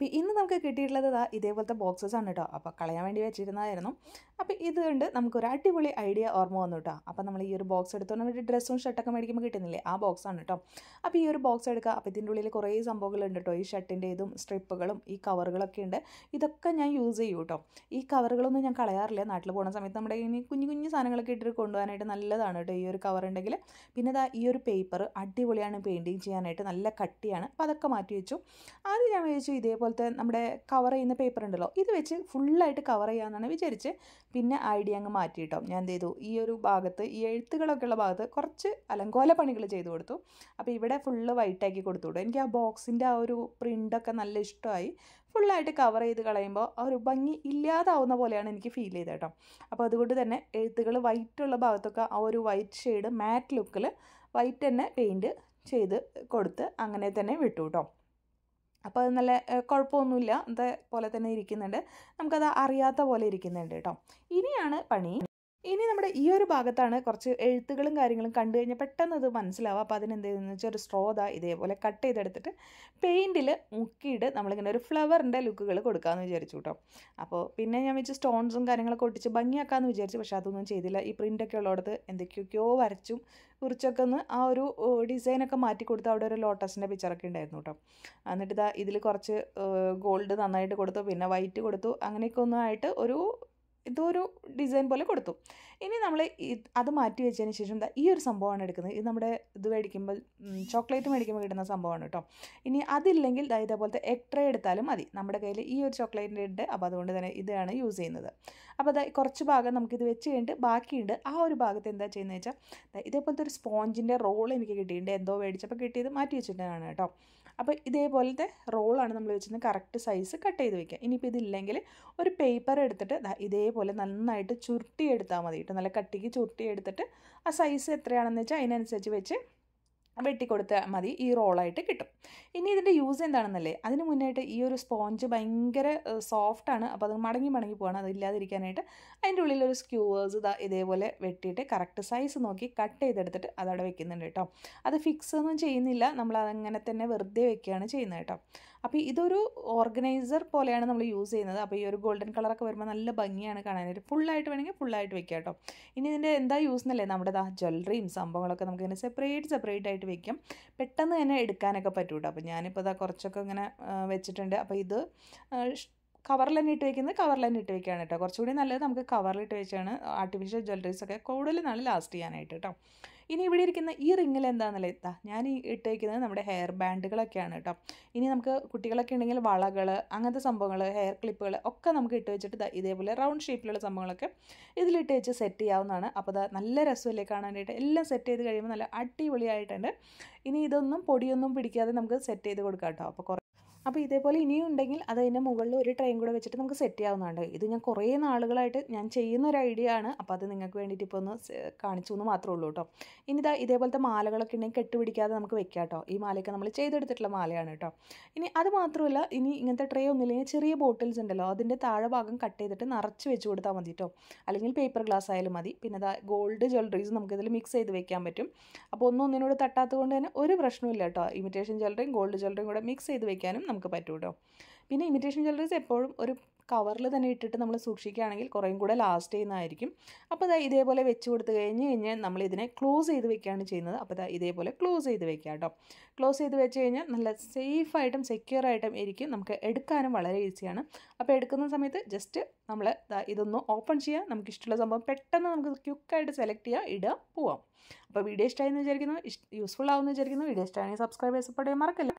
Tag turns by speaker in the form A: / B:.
A: അപ്പോൾ ഇന്ന് നമുക്ക് കിട്ടിയിട്ടുള്ളത് ഇതേപോലത്തെ ബോക്സസ് ആണ് കേട്ടോ അപ്പോൾ കളയാൻ വേണ്ടി വെച്ചിരുന്നതായിരുന്നു അപ്പോൾ ഇതുകൊണ്ട് നമുക്കൊരു അടിപൊളി ഐഡിയ ഓർമ്മ വന്നു കേട്ടോ അപ്പോൾ നമ്മൾ ഈ ഒരു ബോക്സ് എടുത്തുകൊണ്ട് നമ്മുടെ ഡ്രസ്സും ഷർട്ടൊക്കെ മേടിക്കുമ്പോൾ കിട്ടുന്നില്ലേ ആ ബോക്സാണ് കേട്ടോ അപ്പോൾ ഈ ഒരു ബോക്സ് എടുക്കുക അപ്പോൾ ഇതിൻ്റെ ഉള്ളിൽ കുറേ സംഭവങ്ങളുണ്ട് കേട്ടോ ഈ ഷർട്ടിൻ്റെ ഇതും സ്ട്രിപ്പുകളും ഈ കവറുകളൊക്കെ ഉണ്ട് ഇതൊക്കെ ഞാൻ യൂസ് ചെയ്യും കേട്ടോ ഈ കവറുകളൊന്നും ഞാൻ കളയാറില്ല നാട്ടിൽ പോകുന്ന സമയത്ത് നമ്മുടെ ഇനി കുഞ്ഞു കുഞ്ഞു സാധനങ്ങളൊക്കെ ഇട്ടിട്ട് കൊണ്ടുപോകാനായിട്ട് നല്ലതാണ് കേട്ടോ ഈ ഒരു കവർ ഉണ്ടെങ്കിൽ പിന്നെ ഇതാ ഈ ഒരു പേപ്പർ അടിപൊളിയാണ് പെയിൻറ്റിങ് ചെയ്യാനായിട്ട് നല്ല കട്ടിയാണ് അപ്പോൾ അതൊക്കെ മാറ്റി വെച്ചു ആദ്യം ഞാൻ വിചാരിച്ചു ഇതേപോലത്തെ നമ്മുടെ കവർ ചെയ്യുന്ന പേപ്പർ ഉണ്ടല്ലോ ഇത് വെച്ച് ഫുള്ളായിട്ട് കവർ ചെയ്യാമെന്നാണ് വിചാരിച്ച് പിന്നെ ഐഡിയ അങ്ങ് മാറ്റിയിട്ടോ ഞാൻ എന്ത് ചെയ്തു ഈ ഒരു ഭാഗത്ത് ഈ എഴുത്തുകളൊക്കെ ഉള്ള ഭാഗത്ത് കുറച്ച് അലങ്കോല പണികൾ ചെയ്തു കൊടുത്തു അപ്പോൾ ഇവിടെ ഫുള്ള് വൈറ്റാക്കി കൊടുത്തു വിടും എനിക്ക് ആ ബോക്സിൻ്റെ ആ ഒരു പ്രിൻ്റൊക്കെ നല്ല ഇഷ്ടമായി ഫുള്ളായിട്ട് കവർ ചെയ്ത് കളയുമ്പോൾ ആ ഒരു ഭംഗി ഇല്ലാതാവുന്ന പോലെയാണ് എനിക്ക് ഫീൽ ചെയ്തത് കേട്ടോ അപ്പോൾ അതുകൊണ്ട് തന്നെ എഴുത്തുകൾ വൈറ്റുള്ള ഭാഗത്തൊക്കെ ആ ഒരു വൈറ്റ് ഷെയ്ഡ് മാറ്റ് ലുക്കിൽ വൈറ്റ് തന്നെ പെയിൻറ്റ് ചെയ്ത് കൊടുത്ത് അങ്ങനെ തന്നെ വിട്ടു കേട്ടോ അപ്പോൾ അത് നല്ല കുഴപ്പമൊന്നുമില്ല അതേപോലെ തന്നെ ഇരിക്കുന്നുണ്ട് നമുക്കത് അറിയാത്ത പോലെ ഇരിക്കുന്നുണ്ട് കേട്ടോ ഇനിയാണ് പണി ഇനി നമ്മുടെ ഈ ഒരു ഭാഗത്താണ് കുറച്ച് എഴുത്തുകളും കാര്യങ്ങളും കണ്ടു കഴിഞ്ഞാൽ പെട്ടെന്ന് അത് മനസ്സിലാവും അപ്പോൾ അതിനെന്ത് വെച്ചാൽ ഒരു സ്ട്രോ ഇതേപോലെ കട്ട് ചെയ്തെടുത്തിട്ട് പെയിൻറ്റിൽ മുക്കിയിട്ട് നമ്മളിങ്ങനെ ഒരു ഫ്ലവറിൻ്റെ ലുക്കുകൾ കൊടുക്കാമെന്ന് വിചാരിച്ചു കേട്ടോ അപ്പോൾ പിന്നെ ഞാൻ വെച്ച് സ്റ്റോൺസും കാര്യങ്ങളൊക്കെ ഒട്ടിച്ച് ഭംഗിയാക്കാമെന്ന് വിചാരിച്ചു പക്ഷെ അതൊന്നും ചെയ്തില്ല ഈ പ്രിൻ്റൊക്കെ ഉള്ളിടത്ത് എന്തൊക്കെയൊക്കെയോ വരച്ചും കുറിച്ചൊക്കെ ഒന്ന് ആ ഒരു ഡിസൈനൊക്കെ മാറ്റി കൊടുത്ത് അവിടെ ഒരു ലോട്ടസിൻ്റെ പിക്ചറൊക്കെ ഉണ്ടായിരുന്നു കേട്ടോ എന്നിട്ട് ഇതാ ഇതിൽ കുറച്ച് ഗോൾഡ് നന്നായിട്ട് കൊടുത്തു പിന്നെ വൈറ്റ് കൊടുത്തു അങ്ങനെയൊക്കെ ഒന്നായിട്ട് ഒരു ഇതൊരു ഡിസൈൻ പോലെ കൊടുത്തു ഇനി നമ്മൾ അത് മാറ്റി വെച്ചതിന് ശേഷം ഈ ഒരു സംഭവമാണ് എടുക്കുന്നത് ഇത് നമ്മുടെ ഇത് മേടിക്കുമ്പോൾ ചോക്ലേറ്റ് മേടിക്കുമ്പോൾ കിട്ടുന്ന സംഭവമാണ് കേട്ടോ ഇനി അതില്ലെങ്കിൽ ഇതേപോലത്തെ എഗ് ട്രേ എടുത്താലും മതി നമ്മുടെ കയ്യിൽ ഈ ഒരു ചോക്ലേറ്റിൻ്റെ ഉണ്ട് അപ്പോൾ അതുകൊണ്ട് തന്നെ ഇതാണ് യൂസ് ചെയ്യുന്നത് അപ്പോൾ അതായത് കുറച്ച് ഭാഗം നമുക്കിത് വെച്ച് കഴിഞ്ഞിട്ട് ബാക്കിയുണ്ട് ആ ഒരു ഭാഗത്ത് എന്താ ചെയ്യുന്നത് വെച്ചാൽ ഇതേപോലത്തെ ഒരു സ്പോഞ്ചിൻ്റെ റോൾ എനിക്ക് കിട്ടിയിട്ടുണ്ട് എന്തോ മേടിച്ചപ്പോൾ കിട്ടിയത് മാറ്റി വെച്ചിട്ടാണ് കേട്ടോ അപ്പോൾ ഇതേപോലത്തെ റോളാണ് നമ്മൾ വെച്ചിരുന്നത് കറക്റ്റ് സൈസ് കട്ട് ചെയ്ത് വെക്കുക ഇനിയിപ്പോൾ ഇതില്ലെങ്കിൽ ഒരു പേപ്പർ എടുത്തിട്ട് ഇതേപോലെ നന്നായിട്ട് ചുരുട്ടിയെടുത്താൽ മതി കേട്ടോ നല്ല കട്ടിക്ക് ചുരുട്ടിയെടുത്തിട്ട് ആ സൈസ് എത്രയാണെന്ന് വെച്ചാൽ അതിനനുസരിച്ച് വെച്ച് വെട്ടിക്കൊടുത്ത മതി ഈ റോളായിട്ട് കിട്ടും ഇനി ഇതിൻ്റെ യൂസ് എന്താണെന്നല്ലേ അതിന് മുന്നായിട്ട് ഈ ഒരു സ്പോഞ്ച് ഭയങ്കര സോഫ്റ്റാണ് അപ്പോൾ അത് മടങ്ങി മടങ്ങി പോകണം അതില്ലാതിരിക്കാനായിട്ട് അതിൻ്റെ ഉള്ളിൽ ഒരു സ്ക്യൂവേഴ്സ് ഇതാ ഇതേപോലെ വെട്ടിയിട്ട് കറക്റ്റ് സൈസ് നോക്കി കട്ട് ചെയ്തെടുത്തിട്ട് അതവിടെ വെക്കുന്നുണ്ട് കേട്ടോ അത് ഫിക്സ് ഒന്നും ചെയ്യുന്നില്ല നമ്മൾ അതങ്ങനെ തന്നെ വെറുതെ വെക്കുകയാണ് ചെയ്യുന്നത് കേട്ടോ അപ്പോൾ ഇതൊരു ഓർഗനൈസർ പോലെയാണ് നമ്മൾ യൂസ് ചെയ്യുന്നത് അപ്പോൾ ഈ ഒരു ഗോൾഡൻ കളറൊക്കെ വരുമ്പോൾ നല്ല ഭംഗിയാണ് കാണാനായിട്ട് ഫുള്ളായിട്ട് വേണമെങ്കിൽ ഫുള്ളായിട്ട് വെക്കാം കേട്ടോ ഇനി ഇതിൻ്റെ എന്താ യൂസ് എന്നല്ലേ നമ്മുടെ ജ്വല്ലറിയും സംഭവങ്ങളൊക്കെ നമുക്കിങ്ങനെ സെപ്പറേറ്റ് സെപ്പറേറ്റ് ആയിട്ട് വെക്കും പെട്ടെന്ന് തന്നെ എടുക്കാനൊക്കെ പറ്റും അപ്പോൾ ഞാനിപ്പോൾ ഇതാ കുറച്ചൊക്കെ ഇങ്ങനെ വെച്ചിട്ടുണ്ട് അപ്പോൾ ഇത് കവറിൽ തന്നെ ഇട്ട് വെക്കുന്നത് കവറിൽ തന്നെ ഇട്ട് വെക്കുകയാണ് കേട്ടോ കുറച്ചുകൂടി നല്ലത് നമുക്ക് കവറിലിട്ട് വെച്ചാണ് ആർട്ടിഫിഷ്യൽ ജ്വല്ലറീസ് ഒക്കെ കൂടുതൽ നല്ല ലാസ്റ്റ് ചെയ്യാനായിട്ട് കേട്ടോ ഇനി ഇവിടെ ഇരിക്കുന്ന ഈ റിങ്ങിൽ എന്താണെന്നല്ലേ എത്താ ഞാൻ ഈ ഇട്ടേക്കുന്നത് നമ്മുടെ ഹെയർ ബാൻഡുകളൊക്കെയാണ് കേട്ടോ ഇനി നമുക്ക് കുട്ടികളൊക്കെ ഉണ്ടെങ്കിൽ വളകൾ അങ്ങനത്തെ സംഭവങ്ങൾ ഹെയർ ക്ലിപ്പുകൾ ഒക്കെ നമുക്ക് ഇട്ട് വെച്ചിട്ട് ഇതേപോലെ റൗണ്ട് ഷേപ്പിലുള്ള സംഭവങ്ങളൊക്കെ ഇതിലിട്ട് വെച്ച് സെറ്റ് ചെയ്യാവുന്നതാണ് അപ്പോൾ അത് നല്ല രസമല്ലേ കാണാനായിട്ട് എല്ലാം സെറ്റ് ചെയ്ത് കഴിയുമ്പോൾ നല്ല അടിപൊളിയായിട്ടുണ്ട് ഇനി ഇതൊന്നും പൊടിയൊന്നും പിടിക്കാതെ നമുക്ക് സെറ്റ് ചെയ്ത് കൊടുക്കാം കേട്ടോ അപ്പോൾ അപ്പോൾ ഇതേപോലെ ഇനിയും ഉണ്ടെങ്കിൽ അത് അതിൻ്റെ മുകളിൽ ഒരു ട്രെയിൻ കൂടെ വെച്ചിട്ട് നമുക്ക് സെറ്റ് ചെയ്യാവുന്നതാണ് ഇത് ഞാൻ കുറേ നാളുകളായിട്ട് ഞാൻ ചെയ്യുന്ന ഒരു ഐഡിയ ആണ് അപ്പോൾ അത് നിങ്ങൾക്ക് വേണ്ടിയിട്ട് ഇപ്പോൾ ഒന്ന് കാണിച്ചു എന്ന് മാത്രമേ ഉള്ളൂ കേട്ടോ ഇനി ഇതാ ഇതേപോലത്തെ മാലകളൊക്കെ ഉണ്ടെങ്കിൽ കെട്ടുപിടിക്കാതെ നമുക്ക് വെക്കാം കേട്ടോ ഈ മാലയൊക്കെ നമ്മൾ ചെയ്തെടുത്തിട്ടുള്ള മാലയാണ് കേട്ടോ ഇനി അത് മാത്രമല്ല ഇനി ഇങ്ങനത്തെ ട്രേ ഒന്നുമില്ലെങ്കിൽ ചെറിയ ബോട്ടിൽസ് ഉണ്ടല്ലോ അതിൻ്റെ താഴെ ഭാഗം കട്ട് ചെയ്തിട്ട് നിറച്ച് വെച്ച് കൊടുത്താൽ മതി കേട്ടോ അല്ലെങ്കിൽ പേപ്പർ ഗ്ലാസ് ആയാലും മതി പിന്നെ ഇതാ ഗോൾഡ് ജ്വല്ലറീസ് ഇതിൽ മിക്സ് ചെയ്ത് വെക്കാൻ പറ്റും അപ്പോൾ ഒന്നും ഒന്നിനോട് തട്ടാത്തത് കൊണ്ട് തന്നെ ഒരു പ്രശ്നമില്ല കേട്ടോ ഇമിറ്റേഷൻ ജ്വല്ലറിയും ഗോൾഡ് ജ്വല്ലറിയും കൂടെ മിക്സ് ചെയ്ത് വെക്കാനും നമുക്ക് പറ്റൂ കേട്ടോ പിന്നെ ഇമിറ്റേഷൻ ജ്വല്ലറീസ് എപ്പോഴും ഒരു കവറിൽ തന്നെ ഇട്ടിട്ട് നമ്മൾ സൂക്ഷിക്കുകയാണെങ്കിൽ കുറേയും കൂടെ ലാസ്റ്റ് ചെയ്യുന്നതായിരിക്കും അപ്പോൾ ഇതാ ഇതേപോലെ വെച്ച് കൊടുത്തു കഴിഞ്ഞ് കഴിഞ്ഞാൽ നമ്മൾ ഇതിനെ ക്ലോസ് ചെയ്ത് വെക്കുകയാണ് ചെയ്യുന്നത് അപ്പോൾ ഇതാ ഇതേപോലെ ക്ലോസ് ചെയ്ത് വെക്കുക കേട്ടോ ക്ലോസ് ചെയ്ത് വെച്ച് കഴിഞ്ഞാൽ നല്ല സേഫായിട്ടും സെക്യൂറായിട്ടും ഇരിക്കും നമുക്ക് എടുക്കാനും വളരെ ഈസിയാണ് അപ്പോൾ എടുക്കുന്ന സമയത്ത് ജസ്റ്റ് നമ്മൾ ഇതൊന്ന് ഓപ്പൺ ചെയ്യുക നമുക്ക് ഇഷ്ടമുള്ള സംഭവം പെട്ടെന്ന് നമുക്ക് ക്യുക്കായിട്ട് സെലക്ട് ചെയ്യുക ഇടുക പോവാം അപ്പോൾ വീഡിയോ ഇഷ്ടമായി എന്ന് വിചാരിക്കുന്നു യൂസ്ഫുൾ ആവുമെന്ന് വിചാരിക്കുന്നു വീഡിയോ ഇഷ്ടമാണെങ്കിൽ സബ്സ്ക്രൈബ് ചെയ്ത് സപ്പോർട്ട് ചെയ്യാൻ മറക്കല്ലേ